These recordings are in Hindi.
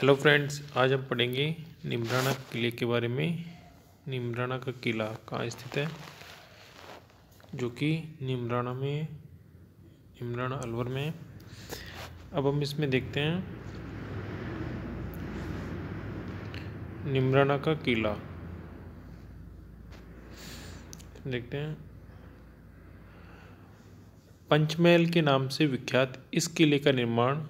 हेलो फ्रेंड्स आज हम पढ़ेंगे निमराना किले के बारे में निमराना का किला कहाँ स्थित है जो कि निमराना में निमराना अलवर में अब हम इसमें देखते हैं निमराना का किला देखते हैं पंचमहल के नाम से विख्यात इस किले का निर्माण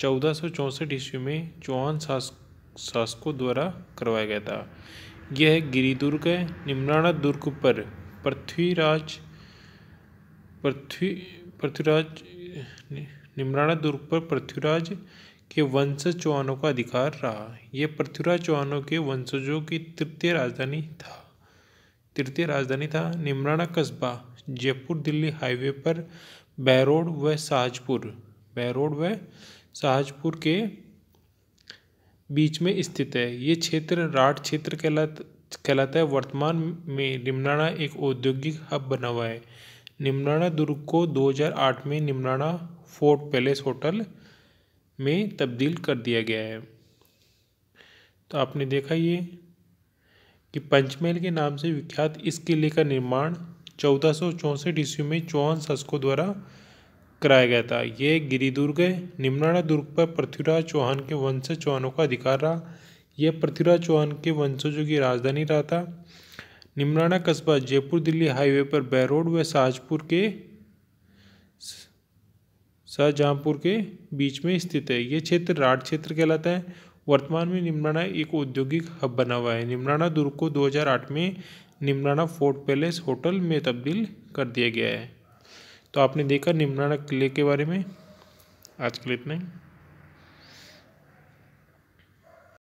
चौदह सौ चौंसठ ईस्वी में चौहान शासकों द्वारा करवाया गया था यह गिरिदुर्ग निम्राणा दुर्ग पर पृथ्वीराज पृथ्वी पृथ्वीराज निम्राणा दुर्ग पर पृथ्वीराज के वंश चौहानों का अधिकार रहा यह पृथ्वीराज चौहानों के वंशजों की तृतीय राजधानी था तृतीय राजधानी था निम्राणा कस्बा जयपुर दिल्ली हाईवे पर बैरोड व शाहजपुर बैरोड व शाहजपुर के बीच में स्थित है ये क्षेत्र राठ क्षेत्र कहलाता कहलाता है वर्तमान में निमराना एक औद्योगिक हब बना हुआ है निमराना दुर्ग को 2008 में निमराना फोर्ट पैलेस होटल में तब्दील कर दिया गया है तो आपने देखा ये कि पंचमहल के नाम से विख्यात इस किले का निर्माण चौदह सौ ईस्वी में चौहान शासकों द्वारा कराया गया था यह गिरिदुर्ग निम्नाड़ा दुर्ग पर पृथ्वीराज चौहान के वंश चौहानों का अधिकार रहा यह पृथ्वीराज चौहान के वंशजों की राजधानी रहा था निमराना कस्बा जयपुर दिल्ली हाईवे पर बैरोड व शाहजपुर के शाहजहाँपुर के बीच में स्थित है ये क्षेत्र राड क्षेत्र कहलाता है वर्तमान में निमराना एक औद्योगिक हब बना हुआ है निमराना दुर्ग को 2008 में निमराना फोर्ट पैलेस होटल में तब्दील कर दिया गया है तो आपने देखा निम्नानक किले के बारे में आज के लिए इतना ही